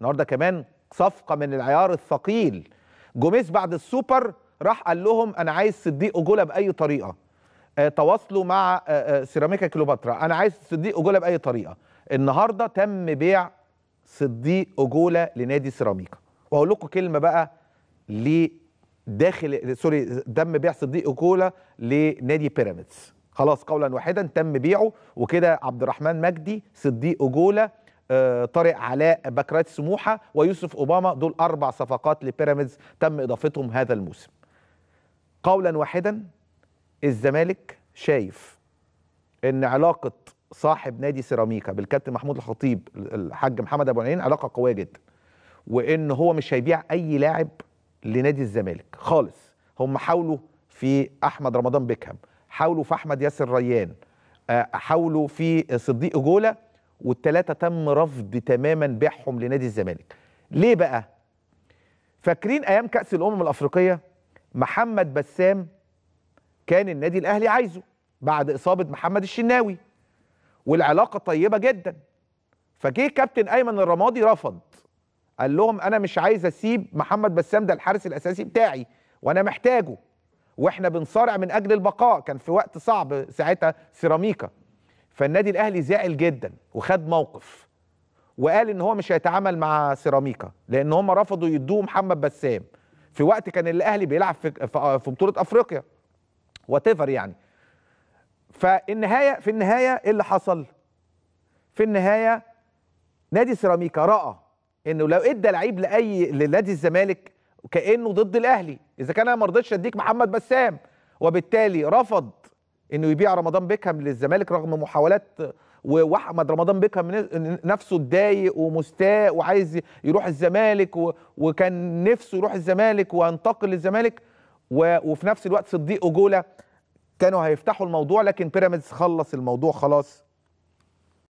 النهارده كمان صفقه من العيار الثقيل جوميز بعد السوبر راح قال لهم انا عايز صديق اجولا باي طريقه آه، تواصلوا مع آه، آه، سيراميكا كليوباترا انا عايز صديق اجولا باي طريقه النهارده تم بيع صديق اجولا لنادي سيراميكا واقول لكم كلمه بقى لداخل سوري تم بيع صديق اجولا لنادي بيراميدز خلاص قولا واحدا تم بيعه وكده عبد الرحمن مجدي صديق اجولا آه، طارق علاء بكرات سموحه ويوسف اوباما دول اربع صفقات لبيراميدز تم اضافتهم هذا الموسم قولا واحدا الزمالك شايف ان علاقه صاحب نادي سيراميكا بالكابتن محمود الخطيب الحاج محمد ابو عين علاقه قويه جدا وان هو مش هيبيع اي لاعب لنادي الزمالك خالص هم حاولوا في احمد رمضان بيكهام حاولوا في احمد ياسر ريان آه، حاولوا في صديق جوله والثلاثه تم رفض تماما بيعهم لنادي الزمالك ليه بقى فاكرين ايام كاس الامم الافريقيه محمد بسام كان النادي الاهلي عايزه بعد اصابه محمد الشناوي والعلاقه طيبه جدا فجه كابتن ايمن الرمادي رفض قال لهم انا مش عايز اسيب محمد بسام ده الحارس الاساسي بتاعي وانا محتاجه واحنا بنصارع من اجل البقاء كان في وقت صعب ساعتها سيراميكا فالنادي الاهلي زعل جدا وخد موقف وقال ان هو مش هيتعامل مع سيراميكا لان هم رفضوا يدوه محمد بسام في وقت كان الاهلي بيلعب في في بطوله افريقيا واتيفر يعني فالنهايه في النهايه ايه اللي حصل في النهايه نادي سيراميكا راى انه لو ادى لعيب لاي لنادي الزمالك كانه ضد الاهلي اذا كان انا ما رضيتش اديك محمد بسام وبالتالي رفض انه يبيع رمضان بيكهام للزمالك رغم محاولات واحمد رمضان بيكهام نفسه اتضايق ومستاء وعايز يروح الزمالك و... وكان نفسه يروح الزمالك وينتقل للزمالك و... وفي نفس الوقت صديق اجوله كانوا هيفتحوا الموضوع لكن بيراميدز خلص الموضوع خلاص